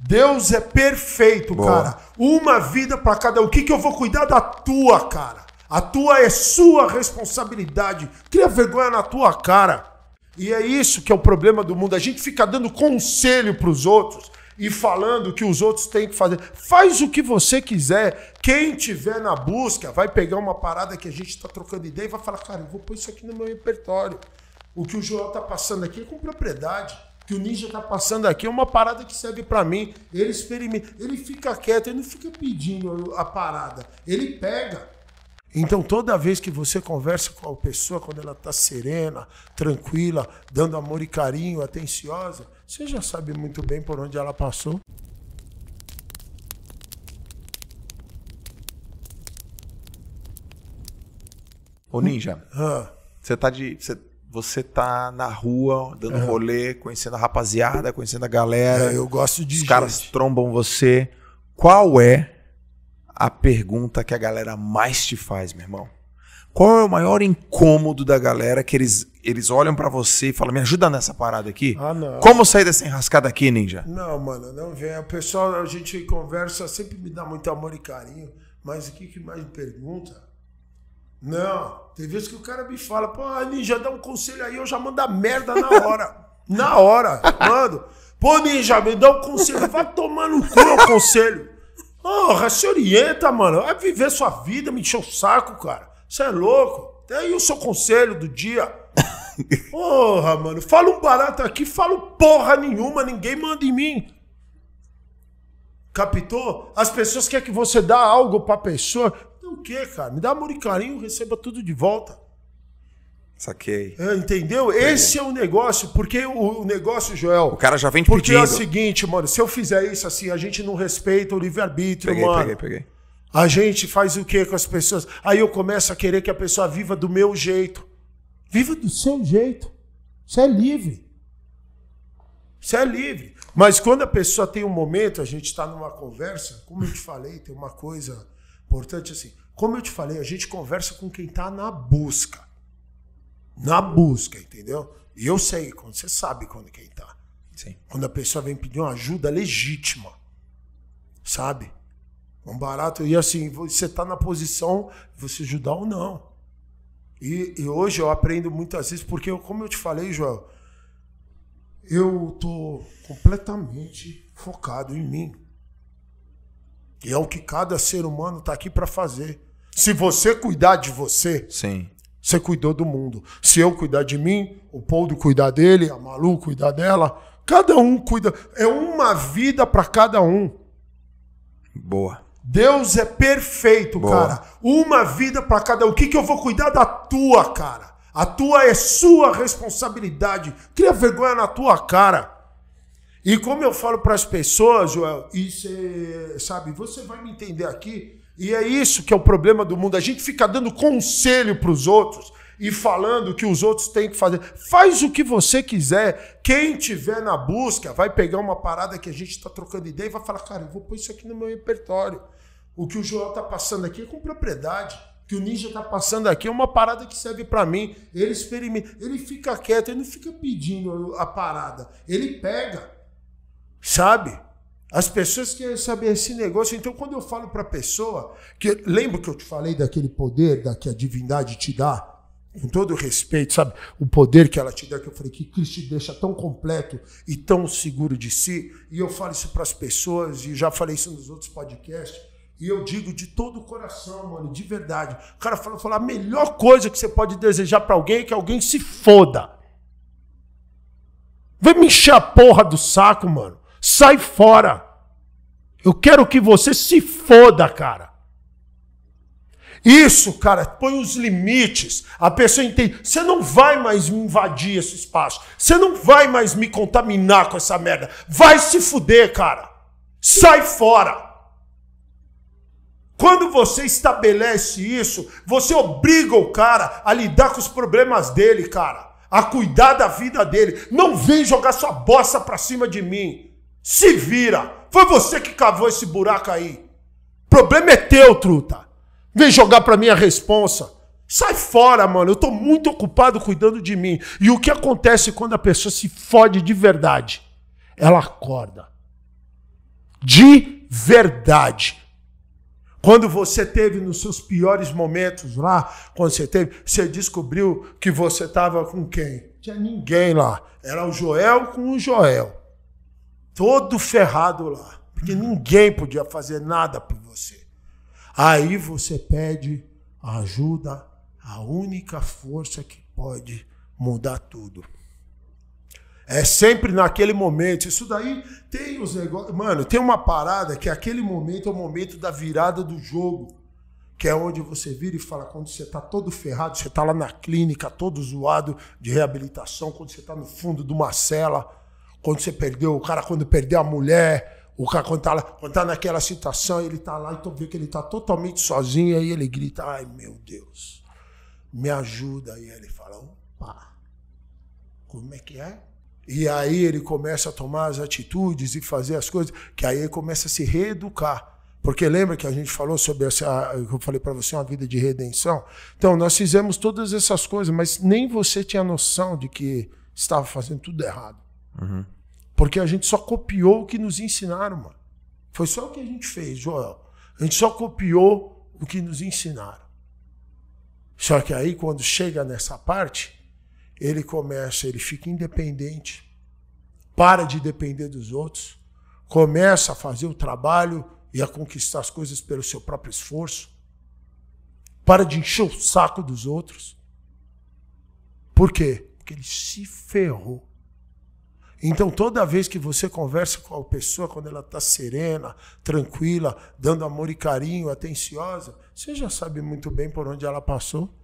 Deus é perfeito, Boa. cara. Uma vida para cada. O que, que eu vou cuidar da tua, cara? A tua é sua responsabilidade. Cria vergonha na tua cara. E é isso que é o problema do mundo. A gente fica dando conselho para os outros e falando que os outros têm que fazer. Faz o que você quiser. Quem tiver na busca vai pegar uma parada que a gente está trocando ideia e vai falar, cara, eu vou pôr isso aqui no meu repertório. O que o Joel está passando aqui é com propriedade que o ninja tá passando aqui é uma parada que serve para mim. Ele experimenta, ele fica quieto, ele não fica pedindo a parada, ele pega. Então, toda vez que você conversa com a pessoa, quando ela está serena, tranquila, dando amor e carinho, atenciosa, você já sabe muito bem por onde ela passou. Ô Ninja, ah. você tá de. Você você tá na rua, dando rolê, conhecendo a rapaziada, conhecendo a galera. É, eu gosto de. Os gente. caras trombam você. Qual é a pergunta que a galera mais te faz, meu irmão? Qual é o maior incômodo da galera que eles, eles olham para você e falam: me ajuda nessa parada aqui? Ah, não. Como sair dessa enrascada aqui, ninja? Não, mano, não vem. O pessoal, a gente conversa, sempre me dá muito amor e carinho, mas o que, que mais me pergunta? Não, tem vezes que o cara me fala, pô, Ninja, dá um conselho aí, eu já mando a merda na hora. na hora, mando. Pô, Ninja, me dá um conselho. Vai tomar no cu o conselho. Porra, se orienta, mano. Vai viver sua vida, me encher o saco, cara. Você é louco. Tem aí o seu conselho do dia. Porra, mano. Fala um barato aqui, falo porra nenhuma, ninguém manda em mim. Capitou? As pessoas querem que você dá algo pra pessoa o quê, cara? Me dá amor e carinho, receba tudo de volta. Saquei. É, entendeu? Esse é o negócio, porque o, o, negócio, Joel. O cara já vem te Porque pedindo. é o seguinte, mano, se eu fizer isso assim, a gente não respeita o livre-arbítrio, mano. Peguei, peguei. A gente faz o que com as pessoas? Aí eu começo a querer que a pessoa viva do meu jeito. Viva do seu jeito. Você é livre. Você é livre. Mas quando a pessoa tem um momento, a gente está numa conversa, como eu te falei, tem uma coisa Importante assim. Como eu te falei, a gente conversa com quem está na busca. Na busca, entendeu? E eu sei, quando você sabe quando quem está. Sim. Quando a pessoa vem pedir uma ajuda legítima. Sabe? Um barato. E assim, você está na posição de você ajudar ou não. E, e, hoje eu aprendo muitas vezes, porque, eu, como eu te falei, Joel, eu tô completamente focado em mim. E é o que cada ser humano está aqui para fazer. Se você cuidar de você, Sim. você cuidou do mundo. Se eu cuidar de mim, o Poldo cuidar dele, a Malu cuidar dela, cada um cuida. É uma vida para cada um. Boa. Deus é perfeito, Boa. cara. Uma vida para cada um. O que, que eu vou cuidar da tua, cara? A tua é sua responsabilidade. Cria vergonha na tua cara. E como eu falo para as pessoas, Joel, e você sabe, você vai me entender aqui, e é isso que é o problema do mundo. A gente fica dando conselho para os outros e falando que os outros têm que fazer. Faz o que você quiser. Quem tiver na busca vai pegar uma parada que a gente está trocando ideia e vai falar, cara, eu vou pôr isso aqui no meu repertório. O que o Joel está passando aqui é com propriedade que o ninja está passando aqui é uma parada que serve para mim. Ele experimenta, ele fica quieto, ele não fica pedindo a parada. Ele pega. Sabe? As pessoas querem saber esse negócio. Então, quando eu falo para a pessoa, que lembra que eu te falei daquele poder da que a divindade te dá, com todo respeito, sabe? O poder que ela te dá, que eu falei que Cristo te deixa tão completo e tão seguro de si. E eu falo isso para as pessoas e já falei isso nos outros podcasts. E eu digo de todo o coração, mano, de verdade. O cara fala falou a melhor coisa que você pode desejar para alguém é que alguém se foda. Vai me encher a porra do saco, mano. Sai fora. Eu quero que você se foda, cara. Isso, cara, põe os limites. A pessoa entende. Você não vai mais me invadir esse espaço. Você não vai mais me contaminar com essa merda. Vai se fuder, cara. Sai fora. Quando você estabelece isso, você obriga o cara a lidar com os problemas dele, cara. A cuidar da vida dele. Não vem jogar sua bosta pra cima de mim. Se vira. Foi você que cavou esse buraco aí. Problema é teu, truta. Vem jogar pra minha responsa. Sai fora, mano. Eu tô muito ocupado cuidando de mim. E o que acontece quando a pessoa se fode de verdade? Ela acorda. De verdade. Quando você teve nos seus piores momentos lá, quando você teve, você descobriu que você tava com quem? Tinha ninguém lá. Era o Joel com o Joel todo ferrado lá, porque ninguém podia fazer nada por você. Aí você pede ajuda, a única força que pode mudar tudo. É sempre naquele momento. Isso daí tem os negócios. Mano, tem uma parada que aquele momento é o momento da virada do jogo. Que é onde você vira e fala, quando você está todo ferrado, você está lá na clínica, todo zoado de reabilitação, quando você está no fundo de uma cela quando você perdeu, o cara quando perdeu a mulher, o cara quando tá, lá, quando tá naquela situação, ele tá lá, tu então vê que ele tá totalmente sozinho, aí ele grita, ai meu Deus, me ajuda. E ele fala, opa, como é que é? E aí ele começa a tomar as atitudes e fazer as coisas, que aí ele começa a se reeducar. Porque lembra que a gente falou sobre essa, eu falei para você, uma vida de redenção? Então, nós fizemos todas essas coisas, mas nem você tinha noção de que estava fazendo tudo errado. Uhum. Porque a gente só copiou o que nos ensinaram, mano. Foi só o que a gente fez, Joel. A gente só copiou o que nos ensinaram. Só que aí, quando chega nessa parte, ele começa, ele fica independente, para de depender dos outros, começa a fazer o trabalho e a conquistar as coisas pelo seu próprio esforço, para de encher o saco dos outros. Por quê? Porque ele se ferrou. Então, toda vez que você conversa com a pessoa, quando ela está serena, tranquila, dando amor e carinho, atenciosa, você já sabe muito bem por onde ela passou.